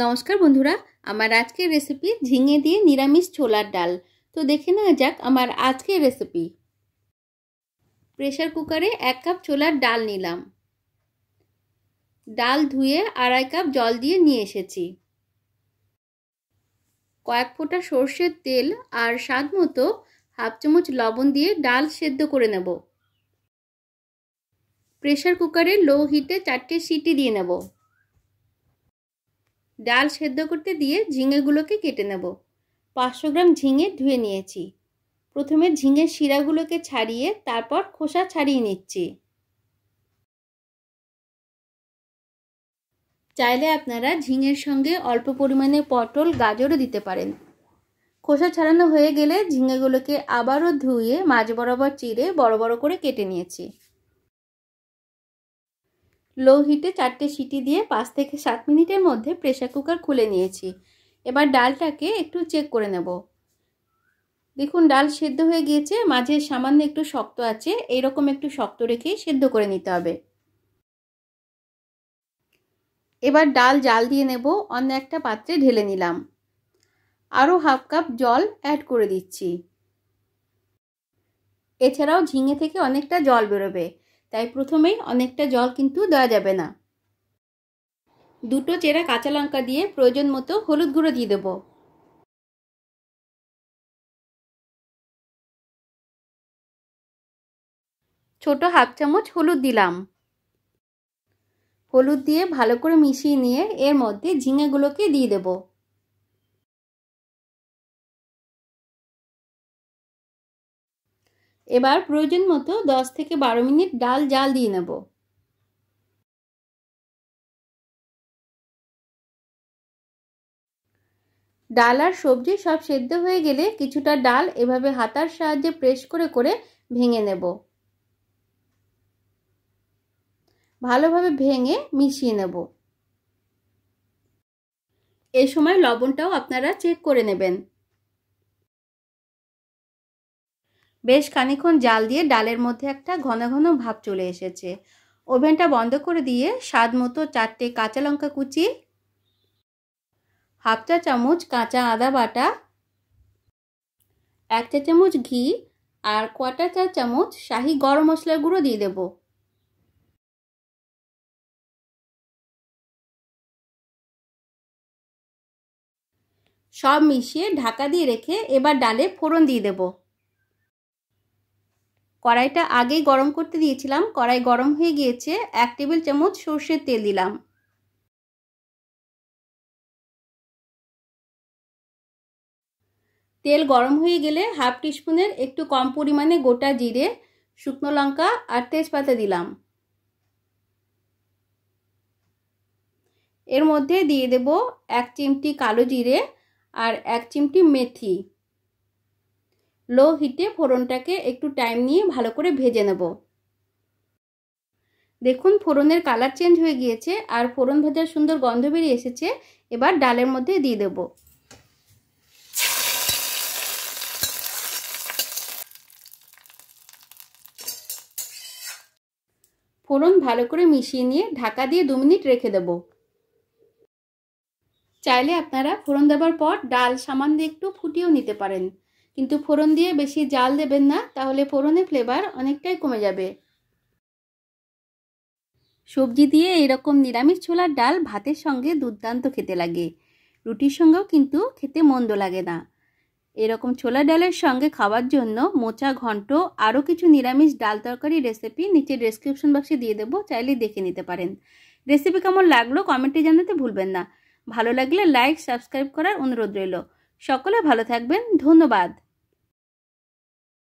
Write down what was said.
নমস্কার বন্ধুরা আমার আজকের রেসিপি ঝিঙে দিয়ে নিরামিষ ছোলার ডাল তো দেখে নেওয়া যাক আমার আজকের রেসিপি প্রেশার কুকারে এক কাপ ছোলার ডাল নিলাম ডাল ধুয়ে আড়াই কাপ জল দিয়ে নিয়ে এসেছি কয়েক ফোঁটা সর্ষের তেল আর স্বাদ মতো হাফ চামচ লবণ দিয়ে ডাল সেদ্ধ করে নেব প্রেশার কুকারে লো হিটে চারটে সিটি দিয়ে নেবো ডাল সেদ্ধ করতে দিয়ে ঝিঙেগুলোকে কেটে নেব পাঁচশো গ্রাম ঝিঙে ধুয়ে নিয়েছি প্রথমে ঝিঙের শিরাগুলোকে ছাড়িয়ে তারপর খোসা ছাড়িয়ে নিচ্ছি চাইলে আপনারা ঝিঙের সঙ্গে অল্প পরিমাণে পটল গাজরও দিতে পারেন খোসা ছাড়ানো হয়ে গেলে ঝিঙেগুলোকে আবারও ধুয়ে মাঝ বরাবর চিড়ে বড় বড় করে কেটে নিয়েছি লো হিটে চারটে সিটি দিয়ে পাঁচ থেকে সাত মিনিটের মধ্যে প্রেশার কুকার খুলে নিয়েছি এবার ডালটাকে একটু চেক করে নেব দেখুন ডাল সেদ্ধ হয়ে গিয়েছে মাঝে সামান্য একটু শক্ত আছে এইরকম একটু শক্ত রেখেই সেদ্ধ করে নিতে হবে এবার ডাল জাল দিয়ে নেব অন্য একটা পাত্রে ঢেলে নিলাম আরও হাফ কাপ জল অ্যাড করে দিচ্ছি এছাড়াও ঝিঙে থেকে অনেকটা জল বেরোবে তাই প্রথমেই অনেকটা জল কিন্তু দেওয়া যাবে না দুটো চেরা কাঁচা লঙ্কা দিয়ে প্রয়োজন মতো হলুদ গুঁড়ো দিয়ে দেবো ছোট হাফ চামচ হলুদ দিলাম হলুদ দিয়ে ভালো করে মিশিয়ে নিয়ে এর মধ্যে ঝিঙেগুলোকে দিয়ে দেবো এবার প্রয়োজন মতো দশ থেকে বারো মিনিট ডাল জাল দিয়ে নেব ডাল আর সবজি সব সেদ্ধ হয়ে গেলে কিছুটা ডাল এভাবে হাতার সাহায্যে প্রেস করে করে ভেঙে নেব ভালোভাবে ভেঙে মিশিয়ে নেব এ সময় লবণটাও আপনারা চেক করে নেবেন বেশ খানিক্ষণ জাল দিয়ে ডালের মধ্যে একটা ঘন ঘন ভাব চলে এসেছে ওভেনটা বন্ধ করে দিয়ে স্বাদ মতো চারটে কাঁচা লঙ্কা কুচি হাফ চা চামচ কাঁচা আদা বাটা এক চা চামচ ঘি আর কোয়াটার চা চামচ শাহি গরম মশলার গুঁড়ো দিয়ে দেব সব মিশিয়ে ঢাকা দিয়ে রেখে এবার ডালে ফোড়ন দিয়ে দেবো কড়াইটা আগেই গরম করতে দিয়েছিলাম কড়াই গরম হয়ে গিয়েছে এক টেবিল চামচ সর্ষের তেল দিলাম তেল গরম হয়ে গেলে হাফ টিস্পুনের একটু কম পরিমাণে গোটা জিরে শুকনো লঙ্কা আর তেজপাতা দিলাম এর মধ্যে দিয়ে দেব এক চিমটি কালো জিরে আর এক চিমটি মেথি লো হিটে ফোড়নটাকে একটু টাইম নিয়ে ভালো করে ভেজে নেব দেখুন ফোড়নের কালার চেঞ্জ হয়ে গিয়েছে আর ফোড়ন ভাজার সুন্দর গন্ধ বেরিয়ে এসেছে এবার ডালের মধ্যে দিয়ে দেব ফোড়ন ভালো করে মিশিয়ে নিয়ে ঢাকা দিয়ে দু মিনিট রেখে দেব চাইলে আপনারা ফোড়ন দেওয়ার পর ডাল সামান্য একটু ফুটিয়েও নিতে পারেন কিন্তু ফোড়ন দিয়ে বেশি জাল দেবেন না তাহলে ফোড়নে ফ্লেভার অনেকটাই কমে যাবে সবজি দিয়ে এরকম নিরামিষ ছোলার ডাল ভাতের সঙ্গে দুর্দান্ত খেতে লাগে রুটির সঙ্গেও কিন্তু খেতে মন্দ লাগে না এরকম ছোলা ডালের সঙ্গে খাওয়ার জন্য মোচা ঘন্ট আরও কিছু নিরামিষ ডাল তরকারি রেসিপি নিচে ডেসক্রিপশন বক্সে দিয়ে দেবো চাইলে দেখে নিতে পারেন রেসিপি কেমন লাগলো কমেন্টে জানাতে ভুলবেন না ভালো লাগলে লাইক সাবস্ক্রাইব করার অনুরোধ রইল সকলে ভালো থাকবেন ধন্যবাদ